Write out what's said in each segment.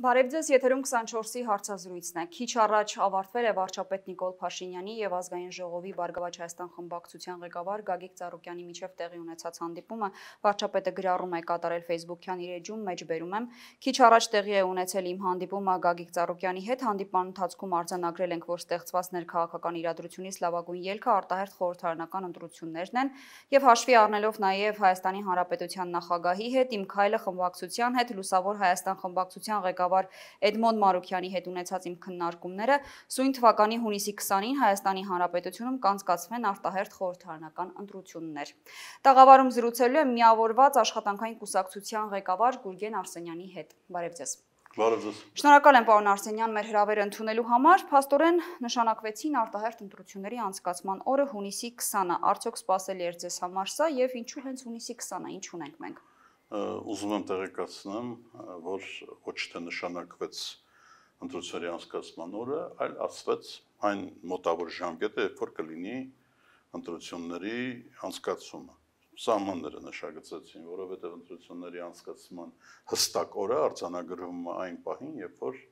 Բարև ձեզ, եթերում 24-ի հարցազրույցն է։ Քիչ առաջ ավարտվել է վարչապետ Նիկոլ Փաշինյանի եւ ազգային ժողովի Բարգավաճ Հայաստան խմբակցության ղեկավար Գագիկ Ծառուկյանի միջև տեղի ունեցած հանդիպումը։ Վարչապետը գրառում է կատարել Facebook-յան իր էջում, մեջբերում եմ. Քիչ առաջ տեղի է ունեցել իմ հանդիպումը Գագիկ Ծառուկյանի հետ։ Հանդիպման ընթացքում արձանագրել ենք, որ ստեղծված ներքաղաքական իրադրությունից լավագույն ելքը արտահերթ խորհրդարանական ընտրություններն են եւ հաշվի առնելով նաեւ Հայաստանի Հանրապետության նախագահի հետ իմ քայլը խմբակցության հետ լուսավոր Հայաստան խմբակցության ղեկավար ղեկավար Էդմոն Մարուկյանի հետ ունեցած իմ քննարկումները սույն թվականի հունիսի 20-ին Հայաստանի Հանրապետությունում կանցկացվեն արտահերթ խորհրդարանական ընտրություններ։ Տաղավարում զրուցելու եմ միավորված աշխատանքային կուսակցության ղեկավար Գուրգեն Արսենյանի հետ։ Բարև ձեզ։ Բարև ձեզ։ Շնորհակալ եմ պարոն Արսենյան մեր հրավերը ընդունելու համար։ Փաստորեն նշանակվեցին արտահերթ ընտրությունների անցկացման օրը հունիսի 20-ը։ Արդյոք սпасելի էր ձեզ համար սա եւ ինչու հենց հունիսի 20-ը, ինչ ունենք մենք ուզում եմ տեղեկացնեմ, որ ոչ թե նշանակվեց ընտրությունների անցկացման օրը, այլ ասվեց այն մոտավոր ժամկետը, երբ որ կլինի ընտրությունների անցկացումը սահմանները նշագծեցին, որովհետև ընտրությունների անցկացման հստակ օրը արձանագրվում է այն պահին, երբ որ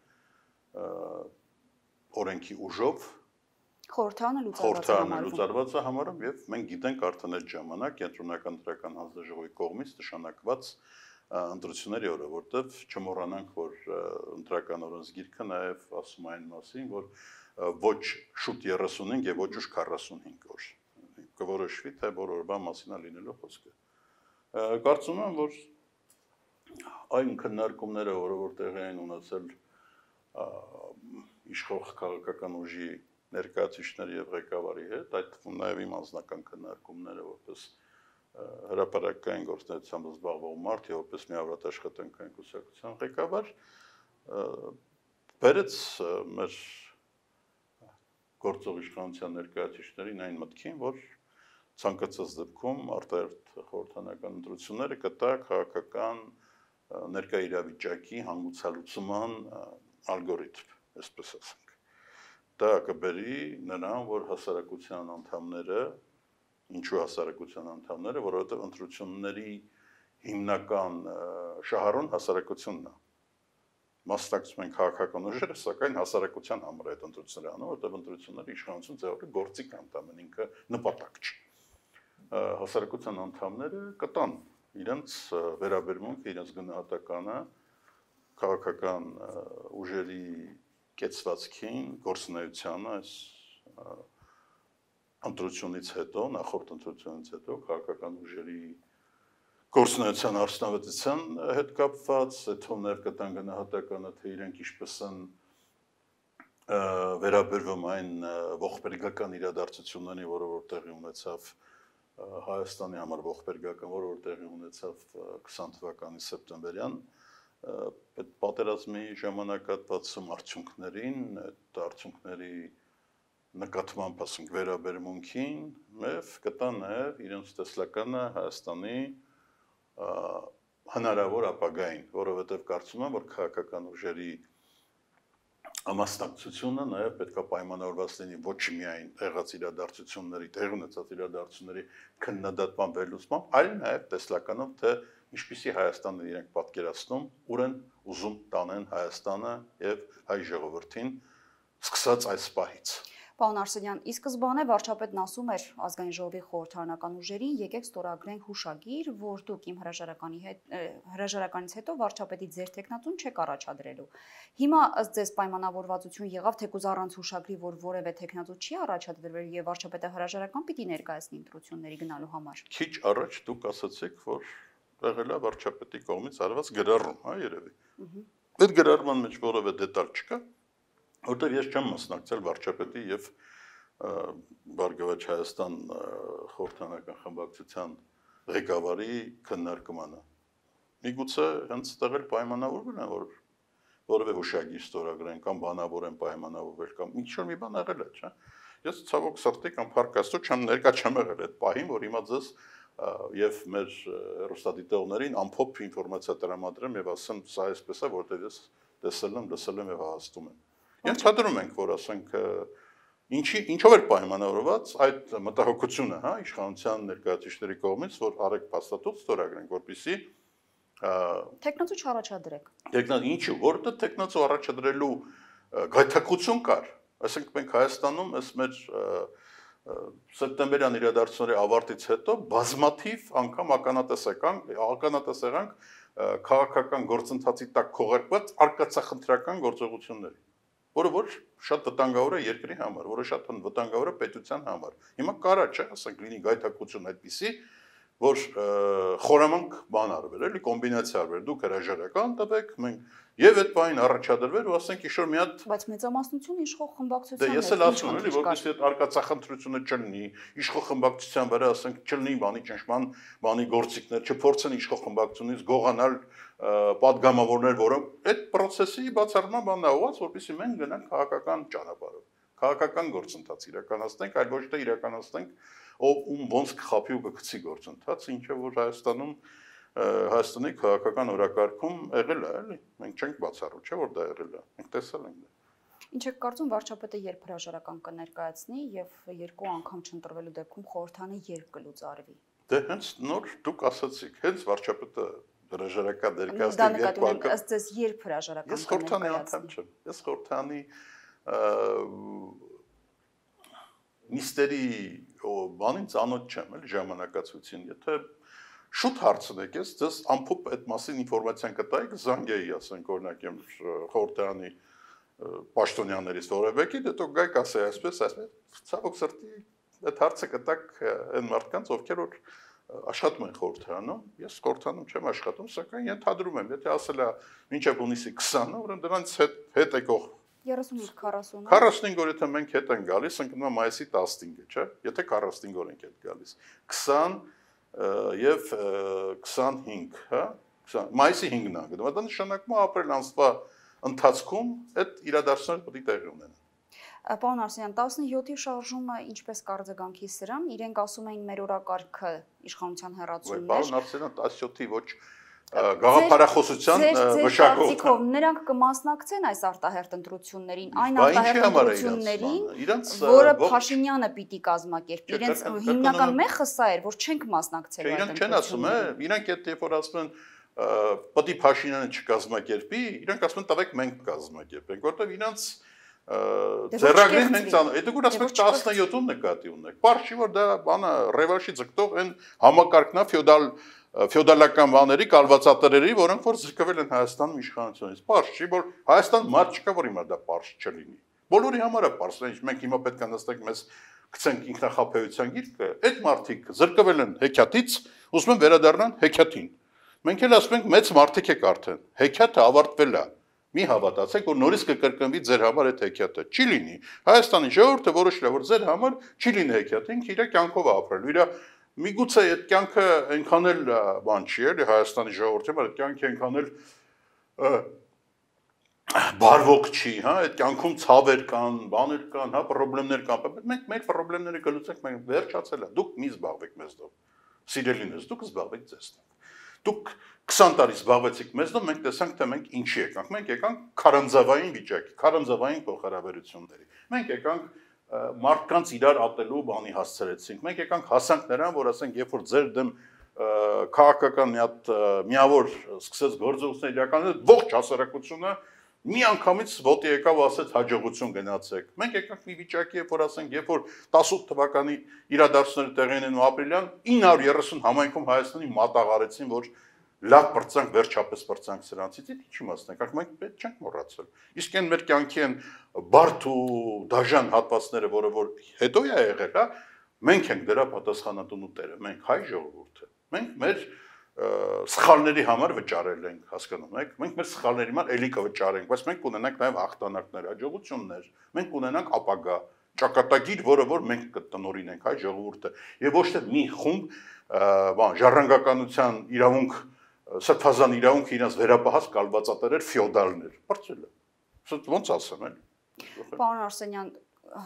օրենքի ուժով Խորհրդանը լուծարվածը համարվում։ Լուծարվածը համարում եւ մենք գիտենք արդեն այդ ժամանակ կենտրոնական դրական հանձնաժողովի կողմից նշանակված ընտրությունների օրը, որտեվ չմոռանանք, որ ընտրական օրենսգիրքը նաև ասում այն մասին, որ ոչ շուտ 35 եւ ոչ ուշ 45 օր կորոշվի թե որ օրվա մասին է լինելու խոսքը։ Կարծում եմ, որ այն քննարկումները, որը որ տեղի են ունեցել իշխող քաղաքական ուժի ներկայացուցիչների եւ ղեկավարի հետ, այդ թվում նաեւ իմ անձնական քննարկումները որպես հրապարակային գործունեությամբ զբաղվող մարդ եւ որպես մի ավարտաշխատանքային կուսակցության ղեկավար բերեց մեր գործող իշխանության ներկայացուցիչներին այն մտքին, որ ցանկացած դեպքում արտահերթ խորհրդանական ընտրությունները կտա քաղաքական ներկայ իրավիճակի հանգուցալուծման ալգորիթմ, այսպես ասենք դա կբերի նրան, որ հասարակության անդամները, ինչու հասարակության անդամները, որովհետև ընտրությունների հիմնական շահառուն հասարակությունն է մասնակցում են քաղաքական ուժերը, սակայն հասարակության համար այդ ընտրությունները անում, որտեղ ընտրությունները իշխանություն ձևավորի գործիք անտամեն ինքը նպատակ չի։ Հասարակության անդամները կտան իրենց վերաբերմունքը, իրենց գնահատականը քաղաքական ուժերի կեցվածքին, գործունեությանը այս ընտրությունից հետո, նախորդ ընտրությունից հետո քաղաքական ուժերի գործունեության արժանավետության հետ կապված, թող ներկտան գնահատականը, թե իրենք ինչպես են վերաբերվում այն ողբերգական իրադարձություններին, որը որ տեղի ունեցավ Հայաստանի համար ողբերգական, որը որ տեղի ունեցավ 20 թվականի սեպտեմբերյան, որ այդ պատերազմի ժամանակատվացում արդյունքներին, այդ արդյունքների նկատմամբ ասենք վերաբերմունքին մեվ կտա նաև իրենց տեսլականը Հայաստանի հնարավոր ապագային, որովհետև կարծում եմ, որ քաղաքական ուժերի ամաստակցությունը նաև պետքա պայմանավորված լինի ոչ միայն եղած իրադարձությունների, տեղնեցած իրադարձությունների քննադատման վերլուծմամբ, այլ նաև տեսլականով թե դե ինչպիսի Հայաստանն իրենք պատկերացնում, ուր են ուզում տանեն Հայաստանը եւ հայ ժողովրդին սկսած այս պահից։ Պարոն Արսենյան, ի սկզբանե վարչապետն ասում էր ազգային ժողովի խորհրդարանական ուժերին եկեք ստորագրենք հուշագիր, որ դուք իմ հրաժարականի հետ հրաժարականից հետո վարչապետի ձեր տեխնատուն չեք առաջադրելու։ Հիմա ըստ ձեզ պայմանավորվածություն եղավ թեկուզ առանց հուշագրի, որ որևէ տեխնատու չի առաջադրվել եւ վարչապետը հրաժարական պիտի ներկայացնի ընտրությունների գնալու համար։ Քիչ առաջ դուք ասացիք, որ եղել է վարչապետի կողմից արված գրառում, հա երևի։ Այդ գրառման մեջ որևէ դետալ չկա, որտեղ ես չեմ մասնակցել վարչապետի եւ Բարգավաճ Հայաստան խորհրդանական խմբակցության ղեկավարի քննարկմանը։ Միգուցե հենց ստեղել պայմանավորվել են որ որևէ հուշագիր ստորագրեն կամ բանավորեն պայմանավորվել կամ ինչ որ մի բան եղել է, չէ՞։ Ես ցավոք սրտի կամ փառք Աստծո չեմ ներկա չեմ եղել այդ պահին, որ հիմա ձեզ եւ մեր հեռուստադիտողներին ամփոփ ինֆորմացիա տրամադրեմ եւ ասեմ սա էսպես է որտեղ ես տեսել եմ, լսել եմ եւ հավաստում եմ։ Ենթադրում ենք, որ ասենք ինչի ինչով է պայմանավորված այդ մտահոգությունը, հա, իշխանության ներկայացուցիչների կողմից, որ արեք փաստաթուղթ ստորագրենք, որpիսի տեխնացու չառաջադրեք։ Տեխնան ինչու, որտեղ տեխնացու առաջադրելու գայթակղություն կար։ Այսինքն մենք Հայաստանում այս մեր և, սեպտեմբերյան իրադարձությունների ավարտից հետո բազմաթիվ անգամ ականատեսական ականատեսերանք քաղաքական գործընթացի տակ քողարկված արկածախնդրական գործողություններ, որը ոչ շատ վտանգավոր է երկրի համար, որը շատ վտանգավոր է պետության համար։ Հիմա կարա չէ, ասենք լինի գայթակղություն այդպիսի, որ խորամանկ բան արվել, էլի կոմբինացիա արվել։ Դուք հրաժարական տվեք, մենք Եվ այդ բանին առաջադրվել ու ասենք իշոր մի հատ Բայց մեծամասնությունը իշխող խմբակցության Դե ես էլ ասում եմ, էլի, որովհետեւ այդ արկածախնդրությունը չլինի, իշխող խմբակցության վրա ասենք չլինի բանի ճնշման, բանի գործիքներ, չփորձեն իշխող խմբակցությունից գողանալ падգամավորներ, որոնք այդ process-ի բացառման բանն է ուղված, որպեսզի մենք գնանք քաղաքական ճանապարհով քաղաքական գործընթաց իրականացնենք, այլ ոչ թե իրականացնենք ով ում ոնց կխափի ու կգցի գործընթացը, ինչը որ Հայաստանում Հայաստանի քաղաքական օրակարգում եղել է, էլի։ Մենք չենք բացառում, չէ՞ որ դա եղել է։ Մենք տեսել ենք դա։ Ինչ եք կարծում վարչապետը երբ հրաժարական կներկայացնի եւ երկու անգամ չընտրվելու դեպքում խորհրդանը երբ կլուծարվի։ Դե հենց նոր դուք ասացիք, հենց վարչապետը հրաժարական ներկայացնի երկու անգամ։ Ըստ ձեզ երբ հրաժարական կներկայացնի։ Ես խորհրդանի անդամ չեմ։ Ես խորհրդանի միստերի բանին ծանոթ չեմ, էլ ժամանակացույցին, եթե շուտ հարցնեք ես, ձեզ ամփոփ այդ մասին ինֆորմացիան կտայեք Զանգիայի, ասենք օրինակ եմ Խորտյանի պաշտոնյաներից որևէքի, դետո գայք ասե այսպես, այսպես, ցավոք սրտի այդ հարցը կտակ այն մարդկանց, ովքեր որ աշխատում են խորհրդանում, ես խորհրդանում չեմ աշխատում, սակայն ենթադրում եմ, եթե ասելա մինչև հունիսի 20-ը, ուրեմն դրանից հետ հետ եկող 35-40-ը 45 օր եթե մենք հետ են գալիս, ընկնում է մայիսի 15-ը, չէ՞, եթե 45 օր ենք հետ գալիս 20 եւ 25, հա? 20 մայիսի 5-ն է գտնվում։ Դա նշանակում է ապրիլ ամսվա ընթացքում այդ իրադարձությունները պետք է տեղի ունենան։ Պարոն Արսենյան, 17-ի շարժումը ինչպես կարձագանքի սրան, իրենք ասում էին մեր օրակարգը իշխանության հեռացումն է։ Պարոն Արսենյան, 17-ի ոչ գաղափարախոսության մշակող։ Ձեզիկով նրանք կմասնակցեն այս արտահերտ ընտրություններին, այն արտահերտ ընտրություններին, որը Փաշինյանը պիտի կազմակերպի։ Իրենց հիմնական մեխը սա էր, որ չենք մասնակցել այդ ընտրություններին։ Իրանք չեն ասում, իրանք եթե որ ասում են պետք է Փաշինյանը չկազմակերպի, իրանք ասում են տվեք մենք կազմակերպենք, որովհետև իրանց դե ձեռագրին հենց ան այդ դուք դե ասում եք 17-ում նկատի ունեք։ Պարզ չի որ դա բանը ռևանշի ձգտող այն համակարգնա ֆեոդալ ֆեոդալական բաների, կալվածատերերի, որոնք որ զրկվել են Հայաստանում իշխանությունից։ Պարզ չի, որ Հայաստան մարդ չկա, որ հիմա դա պարզ չլինի։ Բոլորի համար է պարզ, այնինչ մենք հիմա պետք է նստենք մեզ գցենք ինքնախապեյության գիրքը, այդ մարդիկ զրկվել են հեքիաթից, ուզում են վերադառնան հեքիաթին։ Մենք էլ ասում ենք մեծ մարդիկ եք արդեն։ Հեքիաթը ավարտվել է։ Մի հավատացեք, որ նորից կկրկնվի ձեր համար այդ հեքիաթը։ Չի լինի։ Հայաստանի ժողովուրդը որոշել է, որ ձեր համար չի լինի հեքիաթը, ինքը իր կյանքով ապրելու, իր Միգուցե այդ կյանքը այնքան էլ բան չի էլի Հայաստանի ժողովրդի համար, այդ կյանքը այնքան էլ բարվոք չի, հա, այդ կյանքում ցավեր կան, բաներ կան, հա, խնդիրներ կան, բայց մենք մեր խնդիրները գլուցենք, մենք վերջացել է։ Դուք մի զբաղվեք մեզով։ Սիրելինս, դուք զբաղվեք ձեզնով։ Դուք 20 տարի զբաղվեցիք մեզնով, մենք տեսանք, թե մենք ինչի եկանք։ Մենք եկանք քարանձավային վիճակի, քարանձավային փոխհարաբերությունների։ Մենք եկանք մարդկանց իրար ատելու բանի հասցրեցինք։ Մենք եկանք հասանք նրան, որ ասենք, երբ որ ձեր դեմ քաղաքական մի հատ միավոր սկսեց գործողություն իրականացնել, ողջ հասարակությունը մի անգամից ոտի եկավ ասեց հաջողություն գնացեք։ Մենք եկանք մի վիճակի, երբ որ ասենք, երբ որ 18 թվականի իրադարձությունները տեղին են ու ապրիլյան 930 համայնքում Հայաստանի մատաղարեցին, որ լավ բրցանք, վերջապես բրցանք սրանցից, դի ի՞նչ իմաստն է, կարգ մենք պետք չենք մոռացել։ Իսկ այն մեր կյանքի են բարդ ու դաժան հատվածները, որը որ հետո է եղել, հա, մենք ենք դրա պատասխանատու տերը, մենք հայ ժողովուրդը։ Մենք մեր սխալների համար վճարել ենք, հասկանում եք։ Մենք մեր սխալների համար ելիկը վճարենք, բայց մենք ունենանք նաև հաղթանակներ, հաջողություններ։ Մենք ունենանք ապագա ճակատագիր, որը որ մենք կտնորինենք հայ ժողովուրդը։ Եվ ոչ թե մի խումբ բան ժառանգականության իրավունք սրբազան իրավունք իրենց վերապահած կալվածատերեր ֆյոդալներ բարձրել է ոնց ասեմ էլ Պարոն Արսենյան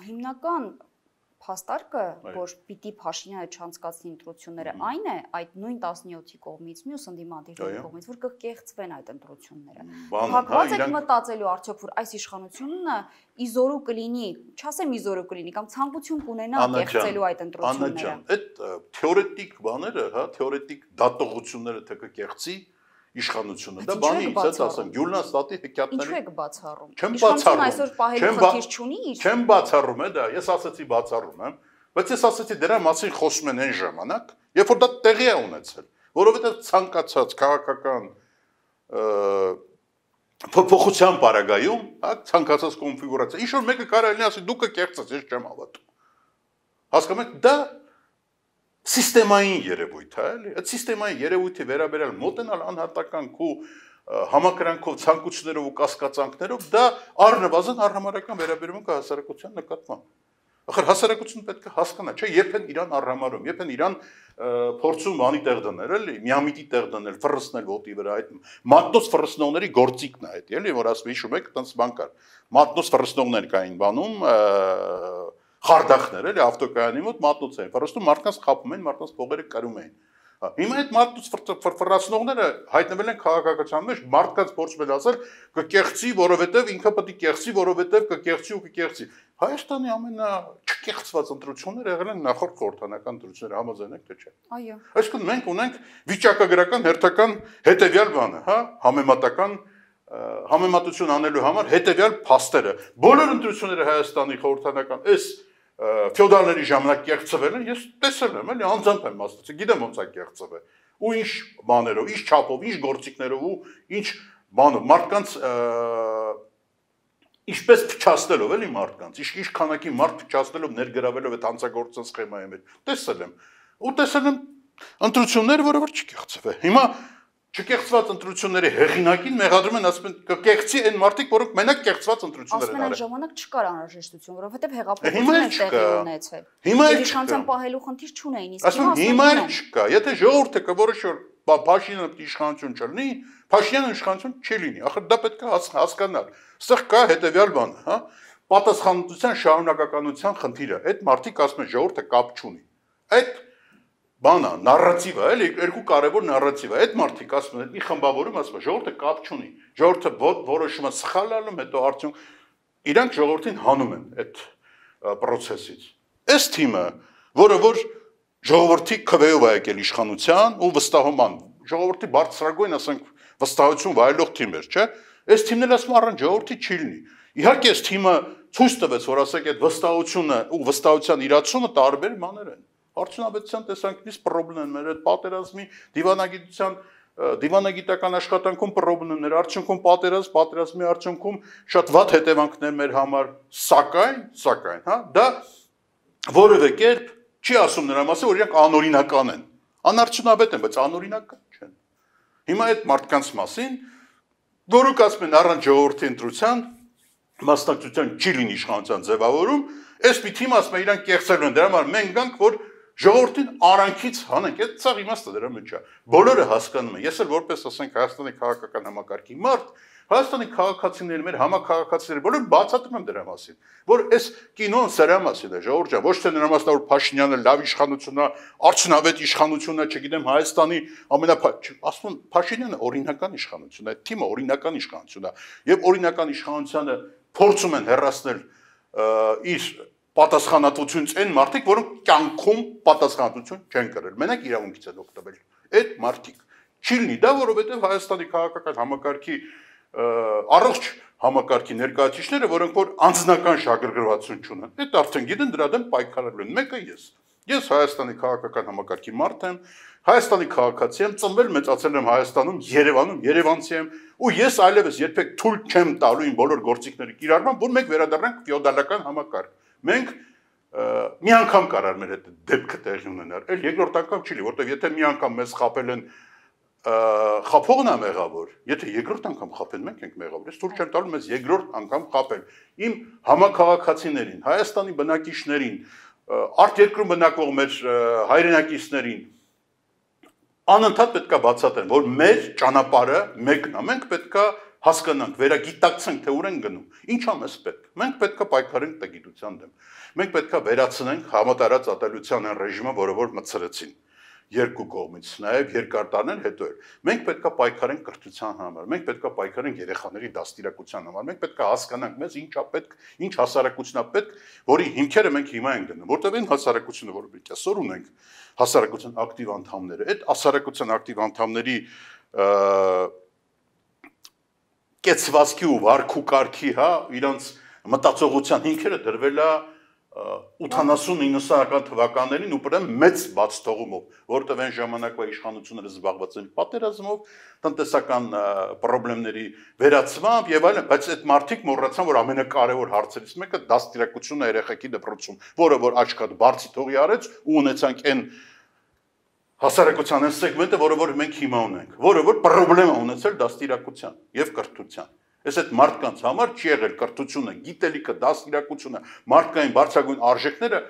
հիմնական փաստարկը, որ պիտի Փաշինյանը չանցկացնի ընտրությունները, այն է այդ նույն 17-ի կողմից, մյուս ընդդիմադիրների կողմից, որ կկեղծվեն այդ ընտրությունները։ Փակված հա, հա, եք մտածելու արդյոք, որ այս իշխանությունը իզորու կլինի, չասեմ իզորու կլինի, կամ ցանկություն կունենա կեղծելու այդ ընտրությունները։ Աննա ջան, այդ թեորետիկ բաները, հա, թեորետիկ դատողությունները թե կկեղծի, իշխանությունը։ Դա բանի ինձ ասեմ, Գյուլնա ստատի հեքիաթների։ Ինչու եք բացառում։ Չեմ բացառում։ Այսօր պահելու խնդիր չունի իր։ Չեմ բացառում, դա ես ասացի բացառում եմ, բայց ես ասացի դրա մասին խոսում են այն ժամանակ, երբ որ դա տեղի է ունեցել, որովհետև ցանկացած քաղաքական փոփոխության բարագայում, հա, ցանկացած կոնֆիգուրացիա, ինչ որ մեկը կարող է լինի ասի դուք կկերծես, ես չեմ հավատում։ Հասկանու՞մ եք, դա Սիստեմային երևույթ է, էլի։ Այդ սիստեմային երևույթի վերաբերյալ մոտենալ անհատական քու համակրանքով, ցանկություններով ու կասկածանքներով դա առնվազն առհամարական վերաբերմունք է հասարակության նկատմամբ։ Ախր հասարակությունը պետք է հասկանա, չէ՞, երբ են իրան առհամարում, երբ են իրան փորձում անի տեղ դնել, էլի, միամիտի տեղ դնել, ֆրսնել ոտի վրա այդ մատնոս ֆրսնողների գործիքն է այդ, էլի, որ ասում հիշում եք, այտենց բան կար։ Մատնոս ֆրսնողներ կային բանում, խարդախներ էլի ավտոկայանի մոտ մատնուց էին։ Պարոստու մարդկանց խապում էին, մարդկանց փողերը կրում էին։ հա, Հիմա այդ մարդուց ֆրֆրացնողները հայտնվել են քաղաքականության մեջ, մարդկանց փորձում են ասել կկեղծի, որովհետև ինքը պետք է կեղծի, որովհետև կկեղծի ու կկեղծի։ Հայաստանի ամենա չկեղծված ընտրությունները եղել են նախորդ խորհրդանական ընտրությունները, համաձայն եք թե չէ։ Այո։ Այսինքն մենք ունենք վիճակագրական հերթական հետևյալ բանը, հա, համեմատական համեմատություն անելու համար հետևյալ փաստերը։ Բոլոր ընտրությունները Հայաստանի խորհրդանական այս ֆեոդալների ժամանակ կեղծվել են, ես տեսել եմ, էլի անձամբ եմ ասացի, գիտեմ ոնց է կեղծվել։ Ու ինչ բաներով, ինչ չափով, ինչ գործիքներով ու ինչ բանով մարդկանց ինչպես փչացնելով էլի մարդկանց, իսկ ինչ քանակի մարդ փչացնելով ներգրավելով այդ հանցագործական սխեմայի մեջ։ Տեսել եմ։ Ու տեսել եմ ընտրություններ, որը որ չկեղծվե։ Հիմա չկեղծված ընտրությունների հեղինակին մեղադրում են ասում են կկեղծի այն մարդիկ, որոնք մենակ կեղծված ընտրություններ են արել։ Ասում են այն ժամանակ չկար անհրաժեշտություն, որովհետև հեղափոխությունը տեղի ունեցել։ Հիմա էլ իշխանության պահելու խնդիր չունեին, իսկ հիմա ասում են։ Հիմա էլ չկա, եթե ժողովուրդը կորոշի որ Փաշինյանը իշխանություն չլինի, Փաշինյանը իշխանություն չի լինի։ Ախր դա պետք է հասկանալ։ Սա կա հետեւյալ բան, հա պատասխանատվության շարունակականության խնդիրը։ Այդ մարդիկ ասում են ժողովուրդը կապ չունի։ Այդ բանա, նարատիվա, էլի երկու կարևոր նարատիվա։ Այդ մարդիկ ասում են, մի խմբավորում ասում է, ժողովուրդը կապ չունի։ Ժողովուրդը որոշումը սխալալում, հետո արդյունք իրանք ժողովրդին հանում են այդ process-ից։ Այս թիմը, որը որ ժողովրդի քվեով է եկել իշխանության ու վստահոման, ժողովրդի բարձրագույն, ասենք, վստահություն վայելող թիմ էր, չէ՞։ Այս թիմն էլ ասում առանց ժողովրդի չի լինի։ Իհարկե, այս թիմը ցույց տվեց, որ ասենք այդ վստահությունը ու վստահության իրացումը տարբեր մաներ են։ Արդյունաբերության տեսանկյունից խնդրեն մեր այդ պատերազմի դիվանագիտության դիվանագիտական աշխատանքում խնդիրներ, արդյունքում պատերազմ, պատերազմի արդյունքում շատ վատ հետևանքներ մեր համար, սակայն, սակայն, հա, դա որևէ կերպ չի ասում նրա մասը, որ իրենք անօրինական են։ Անարդյունավետ են, բայց անօրինական չեն։ Հիմա այդ մարդկանց մասին գորուկ ասում են առանց ժողովրդի ընտրության մասնակցության չի լինի իշխանության ձևավորում, այս մի թիմ ասում է իրենք կեղծելու են, դրա համար մենք գանք, որ ժողովրդին արանքից հանենք, այդ ցավ իմաստը դրա մեջ է։ Բոլորը հասկանում են։ Ես էլ որպես ասենք Հայաստանի քաղաքական համակարգի մարդ, Հայաստանի քաղաքացիները, մեր համակարգացիները բոլորը բացատրում են դրա մասին, որ այս կինոն սրա մասին է, ժողովուրդ ջան, ոչ թե նրա մասին, որ Փաշինյանը լավ իշխանություն է, արժանավետ իշխանություն է, չգիտեմ, Հայաստանի ամենա ասում Փաշինյանը օրինական իշխանություն է, թիմը օրինական իշխանություն է, եւ օրինական իշխանությունը փորձում են հերացնել իր պատասխանատվություն են մարդիկ, որոնք կյանքում պատասխանատվություն չեն կրել։ Մենակ իրավունքից են օգտվել։ Այդ մարդիկ։ Չի լինի դա, որովհետև Հայաստանի քաղաքական համակարգի առողջ համակարգի ներկայացիչները, որոնք որ անձնական շահագրգռվածություն ունեն, այդ արդեն գիտեն դրա դեմ պայքարելու են։ Մեկը ես։ Ես Հայաստանի քաղաքական համակարգի մարդ եմ, Հայաստանի քաղաքացի եմ, ծնվել մեծացել եմ Հայաստանում, Երևանում, Երևանցի եմ, ու ես այլևս երբեք թույլ չեմ տալու իմ բոլոր գործիքները կիրառման, որ մենք վերադառնանք ֆեոդալական համակարգ։ Մենք մի անգամ կարար մեր այդ դեպքը տեղի ունենար, այլ երկրորդ անգամ չի լինի, որտեղ եթե մի անգամ մեզ խապել են խափողն է մեղավոր, եթե երկրորդ անգամ խապեն մենք ենք մեղավոր, ես ցույց չեմ տալու մեզ երկրորդ անգամ խապել։ Իմ համակարգացիներին, Հայաստանի բնակիչներին, արտերկրում բնակող մեր հայրենակիցներին անընդհատ պետքա բացատրեմ, որ մեր ճանապարհը մեկն է, մենք պետքա պետք հասկանանք, վերագիտակցենք, թե ուր են գնում։ Ինչ ամես պետք։ Մենք պետքա պայքարենք տեղիտության դեմ։ Մենք պետքա վերացնենք համատարած ատելության այն ռեժիմը, որը որ մցրեցին երկու կողմից, նաև երկար տարներ հետո էր։ Մենք պետքա պայքարենք կրթության համար, մենք պետքա պայքարենք երեխաների դաստիարակության համար, մենք պետքա հասկանանք մեզ ինչա պետք, ինչ հասարակությունա պետք, որի հիմքերը մենք հիմա ենք գնում, որտեղ այն հասարակությունը, որը մենք այսօր ունենք, հասարակության ակտիվ անդամները, այդ հասարակության ակտիվ անդամների և, կեցվածքի ու վարքու կարքի, հա, իրանց մտածողության հիմքերը դրվել է 80-90-ական թվականներին ու պրեմ մեծ բաց թողումով, որտեղ այն ժամանակվա իշխանությունները զբաղված են պատերազմով, տնտեսական խնդիրների վերացմամբ եւ այլն, բայց այդ մարդիկ մոռացան, որ ամենակարևոր հարցերից մեկը դաստիարակությունը երեխեքի դպրոցում, որը որ աչքդ բարձի թողի արեց ու ունեցանք այն են հասարակության այս սեգմենտը, որը որ մենք հիմա ունենք, որը որ խնդրեմ ունեցել դաստիարակության եւ կրթության։ Էս այդ մարդկանց համար չի եղել կրթությունը, գիտելիքը, դաստիարակությունը, մարդկային բարձրագույն արժեքները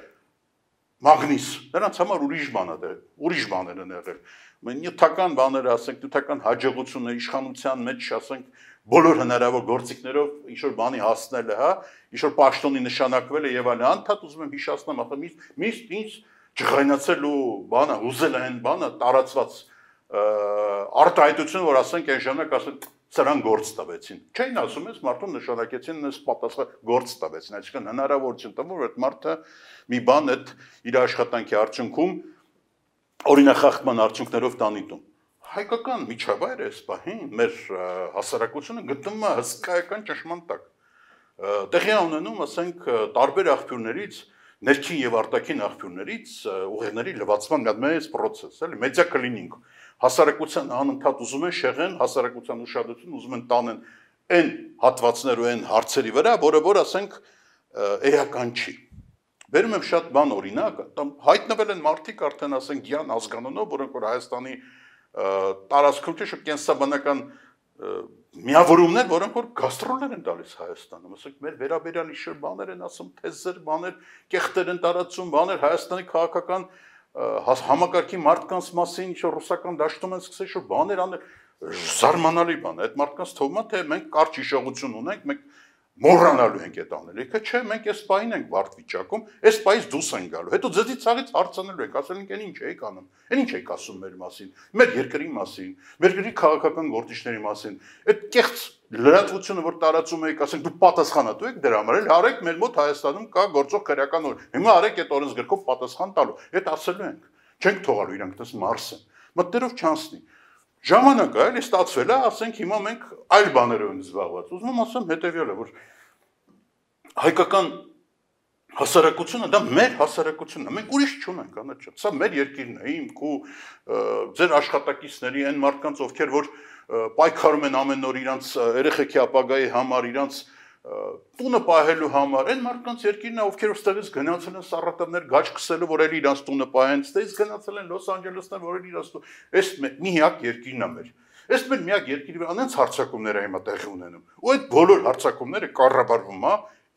մագնիս։ Նրանց համար ուրիշ բան է, դե- ուրիշ բաներ են եղել։ Նյութական բաները, ասենք, նյութական հաջողությունը իշխանության մեջ, ասենք, բոլոր հնարավոր գործիքներով ինչ որ բանի հասնելը, հա, ինչ որ պաշտոնի նշանակվել է եւ այլն, անդադ ուզում եմ հիշացնեմ, ախա միշտ միշտ ինձ չղայնացել ու բանը հուզել այն բանը տարածված արտահայտությունը, որ ասենք այն ժամանակ ասեն սրան գործ տվեցին։ Չէին ասում ես մարդուն նշանակեցին ես պատասխան գործ տվեցին, այսինքն հնարավորություն տվում որ այդ մարդը մի բան այդ իր աշխատանքի արդյունքում օրինախախտման արդյունքներով տանիտում հայկական միջավայրը այս պահին մեր հասարակությունը գտնվում է հսկայական ճշմարտ տակ։ Տեղի ունենում, ասենք, տարբեր աղբյուրներից ներքին եւ արտաքին աղբյուրներից ուղեղների լվացման մի հատ մեծ process էլի մեդիա կլինինգ հասարակության անընդհատ ուզում են շեղեն հասարակության ուշադրությունը ուզում են տանեն այն հատվածներ ու այն հարցերի վրա որը որ ասենք էական չի Վերում եմ շատ բան օրինակ, հայտնվել են մարդիկ արդեն ասենք Գյան ազգանունով, որոնք որ Հայաստանի տարածքում չէ, կենսաբանական միավորումներ, որոնք որ գաստրոլներ են տալիս Հայաստանում, ասենք մեր վերաբերյալ իշեր բաներ են ասում, թեզեր բաներ, կեղտեր են տարածում, բաներ Հայաստանի քաղաքական հա-, համակարգի մարդկանց մասին ինչ որ ռուսական դաշտում են սկսել շո բաներ անել, զարմանալի բան է։ Այդ մարդկանց թվում է թե մենք կարճ հիշողություն ունենք, մենք մոռանալու ենք այդ անելիքը, չէ, մենք այս պայն ենք բարդ վիճակում, այս պայից դուրս են գալու։ Հետո ձեզի ցաղից հարցանելու ենք, ասել ենք, «Էն ինչ եք անում»։ Էն ինչ եք ասում մեր մասին, մեր երկրի մասին, մեր երկրի քաղաքական գործիչների մասին։ Այդ կեղծ լրատվությունը, որ տարածում եք, ասենք դու պատասխանատու եք դրա համար, էլ արեք մեր մոտ Հայաստանում կա գործող քրեական օր։ Հիմա արեք այդ օրենսգրքով պատասխան տալու։ Այդ ասելու ենք։ Չենք թողալու իրանք դες Մարսը։ Մտերով չանցնի ժամանակը էլի ստացվել է, ասենք հիմա մենք այլ բաներով ենք զբաղված։ Ուզում եմ ասեմ հետեւյալը, որ հայկական հասարակությունը դա մեր հասարակությունն է։ Մենք ուրիշ չունենք, անաչ։ Սա մեր երկիրն է, իմ քու ձեր աշխատակիցների այն մարդկանց, ովքեր որ պայքարում են ամեն օր իրանց երեխեքի ապագայի համար, իրանց և, տունը պահելու համար այն մարդկանց երկիրն է ովքեր ովստեղից գնացել են սառատավներ գաչ կսելու որ էլ իրանց տունը պահեն ստեից գնացել են լոս անջելեսն որ էլ իրանց տուն այս մի հիակ երկիրն է մեր այս մեր միակ երկիրը անենց հարցակումները հիմա տեղի ունենում ու այդ բոլոր հարցակումները կառավարվում է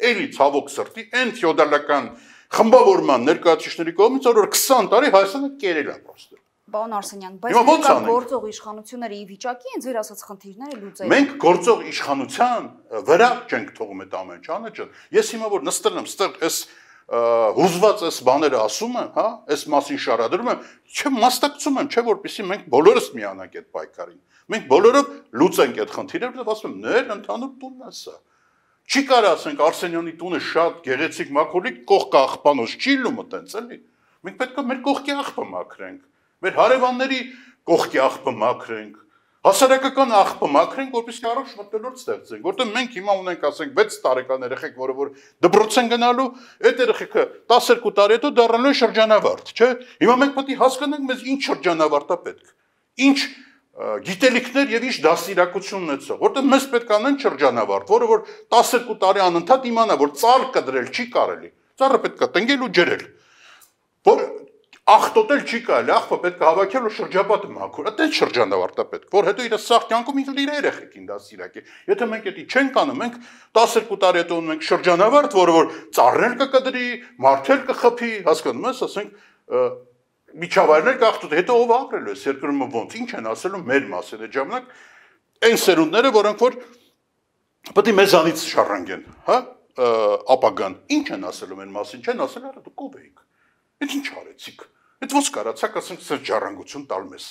էլի ցավոք սրտի այն ֆեոդալական խմբավորման ներկայացուցիչների կողմից որ 20 տարի Հայաստանը կերել է պրոստը պարոն Արսենյան, բայց մենք գործող իշխանությունների վիճակի են ձեր ասած խնդիրները լուծել։ Մենք գործող իշխանության վրա չենք թողում այդ ամեն ինչը, չէ՞։ Ես հիմա որ նստել եմ, ստեղ այս հուզված այս բաները ասում եմ, հա, այս մասին շարադրում եմ, չեմ մասնակցում եմ, չէ՞ որպեսի մենք բոլորս միանանք այդ պայքարին։ Մենք բոլորով լուծենք այդ խնդիրը, որտեղ ասում եմ, ներ ընդհանուր տունն է սա։ Չի կարա ասենք Արսենյանի տունը շատ գեղեցիկ մաքուր է, կողքը աղբանոց չի լում այտենց էլի։ Մենք պետք է մեր կողքի աղբը մաքրենք։ Մեր հարևանների կողքի աղբը մաքրենք, հասարակական աղբը մաքրենք, որպեսզի առողջ մտնելորդ ստեղծենք, որտեղ մենք հիմա ունենք, ասենք, 6 տարեկան երեխեք, որը որ դպրոց են գնալու, այդ երեխեքը 12 տարի հետո դառնալու է շրջանավարտ, չէ՞։ Հիմա մենք պետք է հասկանանք, մեզ ինչ շրջանավարտա պետք։ Ինչ գիտելիքներ եւ ինչ դասիրակություն ունեցող, որտեղ մեզ պետք անեն շրջանավարտ, որը որ 12 տարի անընդհատ իմանա, որ ծառ կդրել չի կարելի։ Ծառը պետք է տնկել ու ջրել ախտոտել չի կարելի, ախպը պետք է հավաքել ու շրջապատը մաքուր։ Այդտեղ շրջանավարտա պետք, որ հետո իր սախ կյանքում ինքը իր երեխեքին դասիրակի։ Եթե մենք դա չենք անում, մենք 12 տարի հետո ունենք շրջանավարտ, որը որ ծառներ կկդրի, մարտեր կխփի, հասկանում ես, ասենք միջավայրներ կախտոտ, հետո ով ապրելու է երկրում ոնց, ինչ են ասելու մեր մասին այդ դե ժամանակ այն սերունդները, որոնք որ պետք է մեզանից շարժանգեն, հա, ապագան։ Ինչ են ասելու մեր մասին, չեն ասել, արա դուք ով եք։ Ինչ արեցիք։ Այդ ոնց կարացաք ասենք սա ժառանգություն տալ մեզ։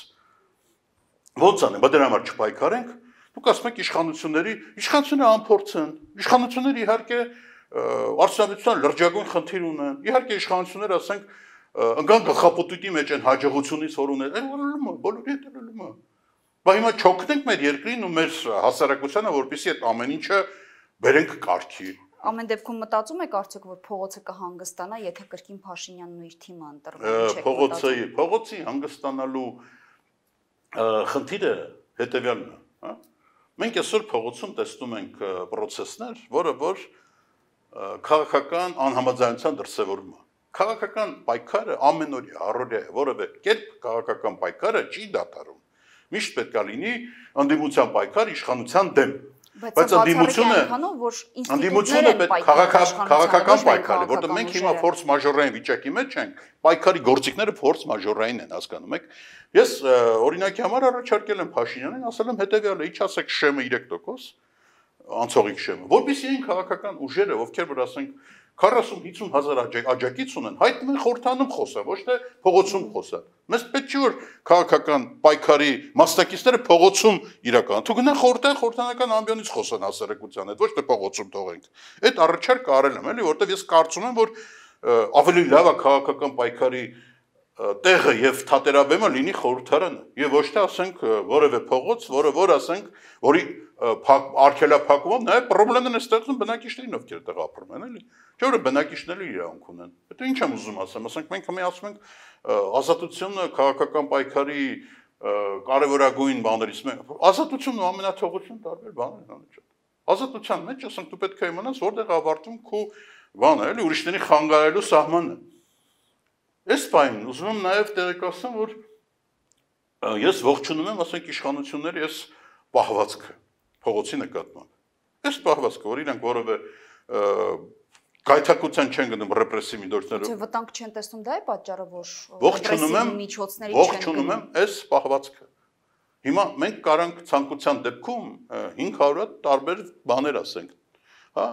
Ոնց անեմ, բա դրա համար չպայքարենք։ Դուք ասում եք իշխանությունների, իշխանությունը անփորձ են։ Իշխանությունները իհարկե արժանացան լրջագույն խնդիր ունեն։ Իհարկե իշխանությունները ասենք ընկան գլխապտույտի մեջ են հաջողությունից որ ունեն։ Այն ոլորումը, բոլորի հետ ոլորումը։ Բա հիմա չոքնենք մեր երկրին ու մեր հասարակությանը, որպեսզի այդ ամեն ինչը բերենք կարգի։ Ամեն դեպքում մտածում եք արդյոք որ փողոցը կհանգստանա, եթե կրկին Փաշինյանն ու իր թիմը ընտրվեն, չէ՞։ Փողոցը, փողոցի հանգստանալու խնդիրը հետևյալն է, հա։ Մենք այսօր փողոցում տեսնում ենք process-ներ, որը որ քաղաքական անհամաձայնության դրսևորում է։ Քաղաքական պայքարը ամենօրյա, առօրյա է, որովե կերպ քաղաքական պայքարը չի դադարում։ Միշտ պետք է լինի անդիմության պայքար իշխանության դեմ, բայց անդիմությունը որ անդիմությունը պետք քաղաքական պայքարի, որտեղ մենք հիմա ֆորս մաժորային վիճակի մեջ ենք, պայքարի գործիքները ֆորս մաժորային են, հասկանում եք։ Ես օրինակի համար առաջարկել եմ Փաշինյանին, ասել եմ հետեւյալը՝ իջացեք շեմը 3% անցողիկ շեմը, որովհետեւ այն քաղաքական ուժերը, ովքեր որ ասենք 40-50 հազար աջակից ունեն, հայտնում են խորհրդանում խոսը, ոչ թե փողոցում խոսը։ Մեզ պետք չէ որ քաղաքական պայքարի մասնակիցները փողոցում իրական, თუ գնան խորհրդան խորհրդանական ամբիոնից խոսեն հասարակության հետ, ոչ թե փողոցում թողենք։ Այդ առաջարկը արել եմ, էլի, որովհետև ես կարծում եմ, որ ավելի լավ է քաղաքական պայքարի տեղը եւ թատերաբեմը լինի խորհրդարանը եւ ոչ թե ասենք որևէ փողոց, որը որ ասենք, որի արքելափակումով նաեւ խնդիրներն է ստեղծում բնակիչներին, ովքեր տեղ ապրում են, էլի։ Չէ՞ որը բնակիչներն իրավունք ունեն։ Դա ինչ եմ ուզում ասեմ, ասենք մենք հիմա ասում ենք ազատությունը քաղաքական պայքարի կարևորագույն բաներից մեկը։ Ազատությունն ու ամենաթողությունը տարբեր բաներ են անջատ։ Ազատության մեջ ասենք դու պետք է իմանաս որտեղ ավարտվում քո բանը, էլի ուրիշների խանգարելու սահմանը։ Այս պայն ուզում եմ նաև տեղեկացնեմ, որ ես ողջունում եմ, ասենք, իշխանությունների այս պահվածքը փողոցի նկատմամբ։ Այս պահվածքը, որ իրենք որևէ գայթակության չեն գնում ռեպրեսիվ միջոցներով։ Չէ, վտանգ չեն տեսնում, դա է պատճառը, որ ռեպրեսիվ միջոցների չեն։ Ողջունում եմ այս պահվածքը։ Հիմա մենք կարանք ցանկության դեպքում 500 հատ տարբեր բաներ ասենք, հա,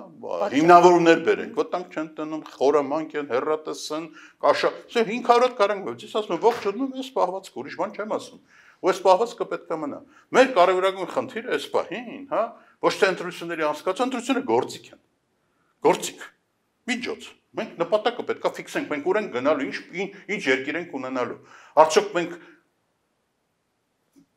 հիմնավորումներ բերենք, վտանգ չեն տնում, խորը մանկ են, հերրատեսն, կաշա, ասեմ 500 կարանք, ես ասում եմ ողջ ուտնում ես պահվածք, ուրիշ բան չեմ ասում։ Ու այս պահվածքը պետք է մնա։ Մեր կարևորագույն խնդիրը այս պահին, հա, ոչ թե ընտրությունների անցկացում, ընտրությունը գործիք են։ Գործիք։ Միջոց։ Մենք նպատակը պետքա ֆիքսենք, մենք ուր ենք գնալու, ինչ ինչ երկիր ենք ունենալու։ Արդյոք մենք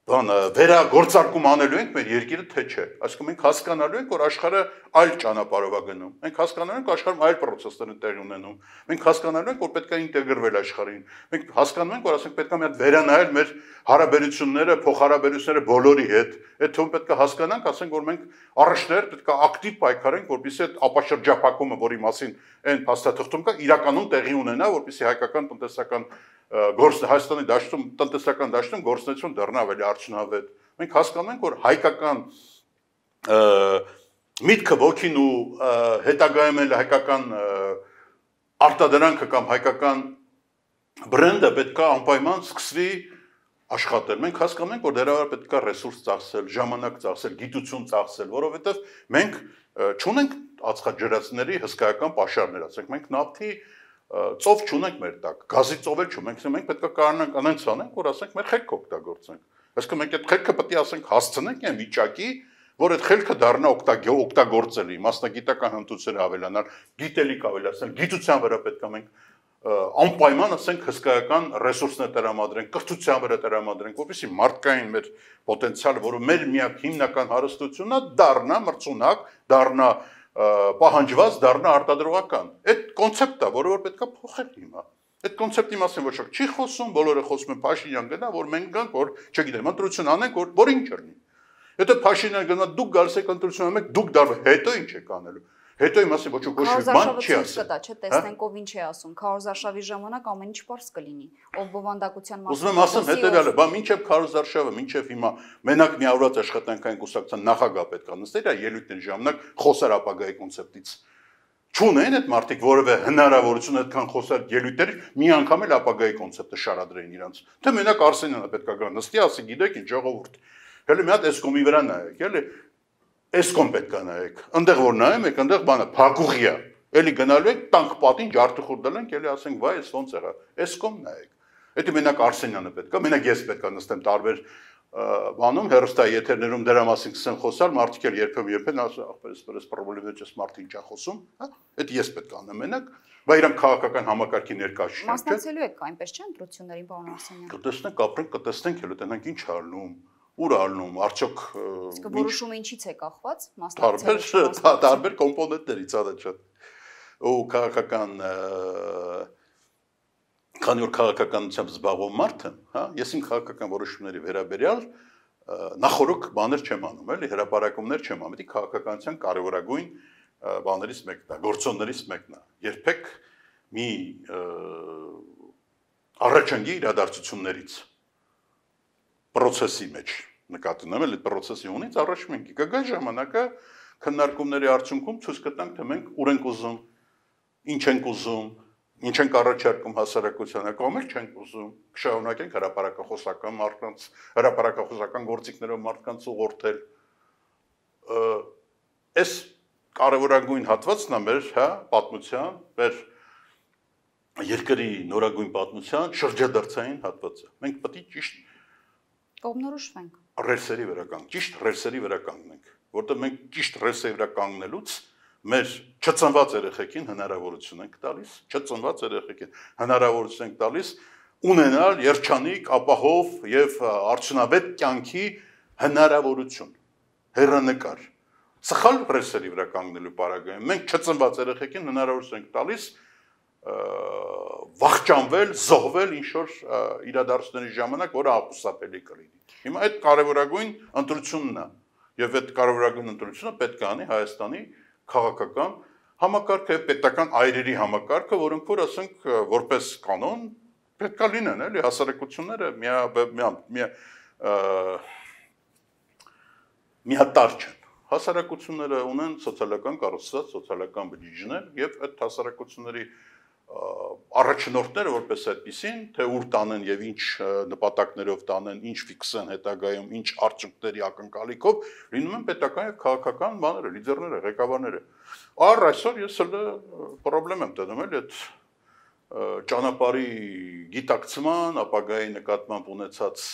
բան վերագործարկում անելու ենք մեր երկիրը թե չէ։ Այսինքն մենք հասկանալու ենք, որ աշխարհը այլ ճանապարհով է գնում։ Մենք հասկանալու ենք, աշխարհում այլ process-ներ են տեղի ունենում։ Մենք հասկանալու ենք, որ պետք է ինտեգրվել աշխարհին։ Մենք հասկանում ենք, որ ասենք պետք է մի հատ վերանայել մեր հարաբերությունները, փոխհարաբերությունները բոլորի հետ։ Այդ թվում պետք է հասկանանք, ասենք, որ մենք առաջներ պետք է ակտիվ պայքարենք, որպեսզի այդ ապաշրջափակումը, որի մասին այն փաստաթղթում կա, իրականում տեղի ունենա, որպեսզի հայկական տնտեսական գործ Հայաստանի դաշտում տնտեսական դաշտում գործնություն դեռ ավելի արդյունավետ։ Մենք հասկանանք, որ հայկական միտքը ոգին ու հետագայում էլ հայկական արտադրանքը կամ հայկական բրենդը պետքա անպայման սկսվի աշխատել։ Մենք հասկանանք, որ դրա համար պետքա ռեսուրս ծախսել, ժամանակ ծախսել, գիտություն ծախսել, որովհետև մենք չունենք ածխաջրածների հսկայական ապաշարներ, ասենք մենք նավթի ծով չունենք մեր տակ, գազի ծովեր չունենք, մենք պետք է կարողանանք անենց անենք, որ ասենք մեր խելքը օգտագործենք։ Այսինքն մենք այդ խելքը պետք է ասենք հասցնենք այն վիճակի, որ այդ խելքը դառնա օգտագործելի, մասնագիտական հմտությունները ավելանալ, գիտելիք ավելացնել, գիտության վրա պետք է մենք անպայման ասենք հսկայական ռեսուրսներ տրամադրենք, կրթության վրա տրամադրենք, որովհետեւ մարդկային մեր պոտենցիալ, որը մեր միակ հիմնական հարստությունն է, դառնա մրցունակ, դառնա պահանջված դառնա արտադրողական։ Այդ կոնցեպտը, որը որ պետքա փոխել հիմա։ Այդ կոնցեպտի մասին ոչ ոք չի խոսում, բոլորը խոսում են Փաշինյան գնա, որ մենք գանք, որ չգիտեմ, ընտրություն անենք, որ որին չռնի։ Եթե Փաշինյան գնա, դուք գալիս եք ընտրություն անեք, դուք դառնալ, հետո ինչ եք անելու։ Հետո իմ ասեմ, ոչ ու ոչ մի բան չի ասում։ Կտա, չէ, հա? տեսնենք ով ինչ է ասում։ Քարոզարշավի ժամանակ ամեն ինչ པարս կլինի։ Ով բովանդակության մասը։ Ուզում եմ ասեմ հետեւյալը, բա ինչեւ քարոզարշավը, ինչեւ հիմա մենակ միավորած աշխատանքային կուսակցության նախագահ պետք է նստեր, այ ելույթների ժամանակ խոսար ապագայի կոնցեպտից չունեն այդ մարդիկ որևէ հնարավորություն այդքան խոսալ ելույթեր մի անգամ էլ ապագայի կոնցեպտը շարադրեն իրանց։ Թե մենակ Արսենյանը պետք է գա նստի, ասի գիտեք ինչ ժողովուրդ։ Հələ մի հատ էսկոմի վրա նայեք, էլի Էսկոն պետք է նայեք։ Այնտեղ որ նայում եք, այնտեղ բանը փակուղիա։ Էլի գնալու եք տանկ պատին ջարդուխուրդել ենք, էլի ասենք, վայ, էս ոնց եղա։ Էսկոն նայեք։ Դա մենակ Արսենյանը պետք է, մենակ ես պետք է նստեմ տարբեր բանում հերոստա եթերներում դրա մասին կսեն խոսալ, մարդիկ էլ երբեմն երբեն ասում, ախպերս, սպես պրոբլեմներ չես մարդին չա խոսում, հա? Այդ ես պետք է անեմ մենակ, բայց իրանք քաղաքական համակարգի ներկայացուցիչ չէ։ Մասնակցելու եք այնպես չէ՞ ընտրություններին, պարոն Արսենյան։ Կտեսնենք, ապրենք, կտեսնենք, հենց տենանք ինչ արնում ուր ալնում, արդյոք իսկ որոշումը ինչից է կախված, մասնակցությունը։ Տարբեր տարբեր կոմպոնենտներից ադա չէ։ Ու քաղաքական քանի որ քաղաքականությամբ զբաղվող մարդ եմ, հա, ես իմ քաղաքական որոշումների վերաբերյալ նախորոք բաներ չեմ անում, էլի հրաապարակումներ չեմ անում, դա քաղաքականության կարևորագույն բաներից մեկն է, գործոններից մեկն է։ Երբեք մի առաջանքի իրադարձություններից process-ի մեջ նկատի ունեմ, այդ process-ի ունից առաջ մենք կգա ժամանակը քննարկումների արդյունքում ցույց կտանք, թե մենք ուր ենք ուզում, ինչ ենք ուզում, ինչ ենք առաջարկում հասարակությանը կամ էլ չենք ուզում կշարունակենք հրաապարակախոսական մարդկանց հրաապարակախոսական գործիքներով մարդկանց ուղղորդել այս կարևորագույն հատվածն է մեր հա պատմության մեր երկրի նորագույն պատմության շրջադարձային հատվածը մենք պետք է ճիշտ կողմնորոշվենք։ Ռելսերի վրա կանգ, ճիշտ ռելսերի վրա կանգնենք, որտեղ մենք ճիշտ ռելսերի վրա կանգնելուց մեր չծնված երեխեքին հնարավորություն ենք տալիս, չծնված երեխեքին հնարավորություն ենք տալիս ունենալ երջանիկ, ապահով եւ արդյունավետ կյանքի հնարավորություն։ Հերանկար։ Սխալ ռեսերի վրա կանգնելու պարագայում մենք չծնված երեխեքին հնարավորություն ենք տալիս վախճանվել, զոհվել ինչ որ իրադարձների ժամանակ, որը ապուսապելի կլինի։ Հիմա այդ կարևորագույն ընտրությունն է։ Եվ այդ կարևորագույն ընտրությունը պետք է անի Հայաստանի քաղաքական համակարգը, պետական այրերի համակարգը, որոնք որ ասենք որպես կանոն պետք է լինեն, էլի հասարակությունները միա միա միա միատար չեն հասարակությունները ունեն սոցիալական կառուցած սոցիալական բջիջներ եւ այդ հասարակությունների առաջնորդները որպես այդպեսին, թե ուր տանեն եւ ինչ նպատակներով տանեն, ինչ ֆիքսեն հետագայում, ինչ արդյունքների ակնկալիքով, լինում են պետական եւ քաղաքական բաները, լիդերները, ղեկավարները։ Առ այսօր ես հենց խնդրեմ եմ տնում էլ այդ ճանապարհի գիտակցման, ապագայի նկատմամբ ունեցած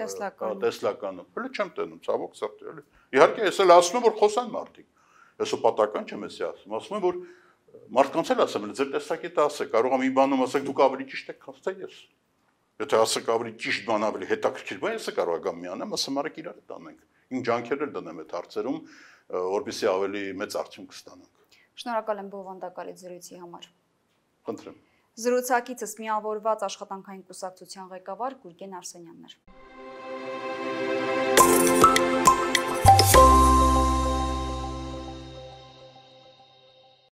տեսլականը։ Հələ չեմ տնում, ցավոք սրտի, էլի։ Իհարկե, ես էլ ասում եմ, որ խոսան մարդիկ։ Ես ու պատական չեմ ասի ասում, ասում եմ, որ մարդկանց էլ ասեմ, ձեր տեսակետը ասեք, կարող եմ մի բանում ասեք, դուք ավելի ճիշտ եք, քան թե ես։ Եթե ասեք ավելի ճիշտ բան, ավելի հետաքրքիր բան, ես կարող եմ միանամ, ասեմ, արեք իրար տանենք։ Իմ ջանքերն էլ դնեմ այդ հարցերում, որպեսզի ավելի մեծ արդյունք ստանանք։ Շնորհակալ եմ բովանդակալի զրույցի համար։ Խնդրեմ։ Զրուցակիցս միավորված աշխատանքային կուսակցության ղեկավար Գուրգեն Արսենյանն էր։ Thank you